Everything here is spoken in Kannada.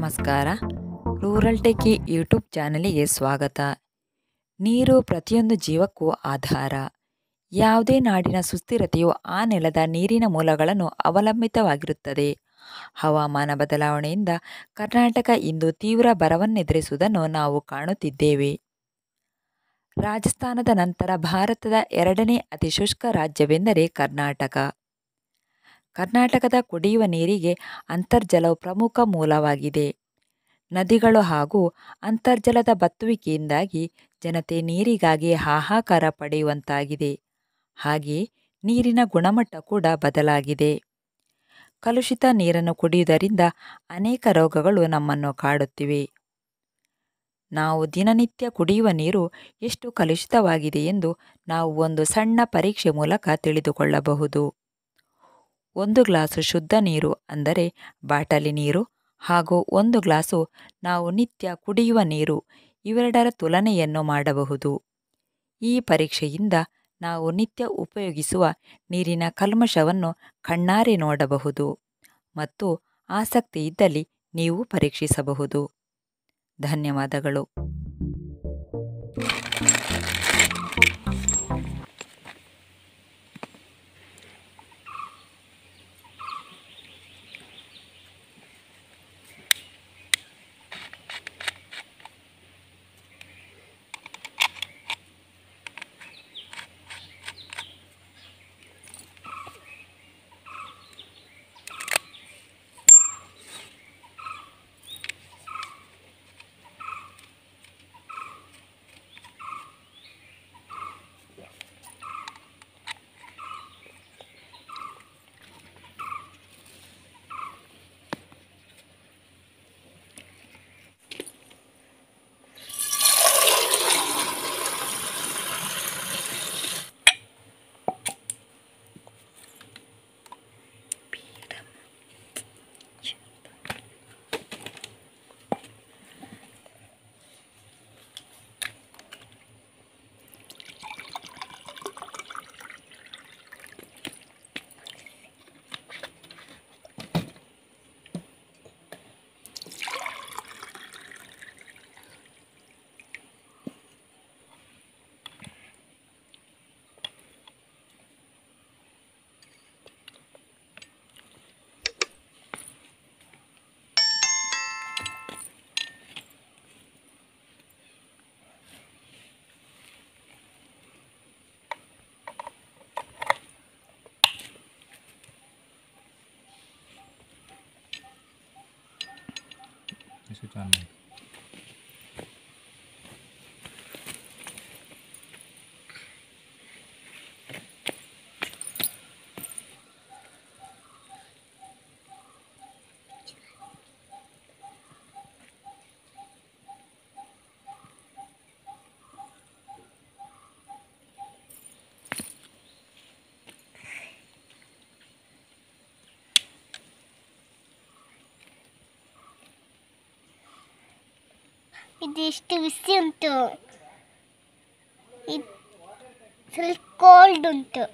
ನಮಸ್ಕಾರ ರೂರಲ್ ಟೆಕ್ಕಿ ಯೂಟ್ಯೂಬ್ ಚಾನಲಿಗೆ ಸ್ವಾಗತ ನೀರು ಪ್ರತಿಯೊಂದು ಜೀವಕ್ಕೂ ಆಧಾರ ಯಾವುದೇ ನಾಡಿನ ಸುಸ್ಥಿರತೆಯು ಆ ನೆಲದ ನೀರಿನ ಮೂಲಗಳನ್ನು ಅವಲಂಬಿತವಾಗಿರುತ್ತದೆ ಹವಾಮಾನ ಬದಲಾವಣೆಯಿಂದ ಕರ್ನಾಟಕ ಇಂದು ತೀವ್ರ ಬರವನ್ನೆದುರಿಸುವುದನ್ನು ನಾವು ಕಾಣುತ್ತಿದ್ದೇವೆ ರಾಜಸ್ಥಾನದ ನಂತರ ಭಾರತದ ಎರಡನೇ ಅತಿ ಶುಷ್ಕ ರಾಜ್ಯವೆಂದರೆ ಕರ್ನಾಟಕ ಕರ್ನಾಟಕದ ಕುಡಿಯುವ ನೀರಿಗೆ ಅಂತರ್ಜಲವು ಪ್ರಮುಖ ಮೂಲವಾಗಿದೆ ನದಿಗಳು ಹಾಗೂ ಅಂತರ್ಜಲದ ಬತ್ತುವಿಕೆಯಿಂದಾಗಿ ಜನತೆ ನೀರಿಗಾಗಿ ಹಾಹಾಕಾರ ಪಡೆಯುವಂತಾಗಿದೆ ಹಾಗೆಯೇ ನೀರಿನ ಗುಣಮಟ್ಟ ಕೂಡ ಬದಲಾಗಿದೆ ಕಲುಷಿತ ನೀರನ್ನು ಕುಡಿಯುವುದರಿಂದ ಅನೇಕ ರೋಗಗಳು ನಮ್ಮನ್ನು ಕಾಡುತ್ತಿವೆ ನಾವು ದಿನನಿತ್ಯ ಕುಡಿಯುವ ನೀರು ಎಷ್ಟು ಕಲುಷಿತವಾಗಿದೆ ಎಂದು ನಾವು ಒಂದು ಸಣ್ಣ ಪರೀಕ್ಷೆ ಮೂಲಕ ತಿಳಿದುಕೊಳ್ಳಬಹುದು ಒಂದು ಗ್ಲಾಸು ಶುದ್ಧ ನೀರು ಅಂದರೆ ಬಾಟಲಿ ನೀರು ಹಾಗೂ ಒಂದು ಗ್ಲಾಸು ನಾವು ನಿತ್ಯ ಕುಡಿಯುವ ನೀರು ಇವೆರಡರ ತುಲನೆಯನ್ನು ಮಾಡಬಹುದು ಈ ಪರೀಕ್ಷೆಯಿಂದ ನಾವು ನಿತ್ಯ ಉಪಯೋಗಿಸುವ ನೀರಿನ ಕಲ್ಮಶವನ್ನು ಕಣ್ಣಾರೆ ನೋಡಬಹುದು ಮತ್ತು ಆಸಕ್ತಿ ಇದ್ದಲ್ಲಿ ನೀವು ಪರೀಕ್ಷಿಸಬಹುದು ಧನ್ಯವಾದಗಳು 四川。ಇದು ಎಷ್ಟು ಬಿಸಿ ಉಂಟು ಇದು ಸ್ವಲ್ಪ ಕೋಲ್ಡ್ ಉಂಟು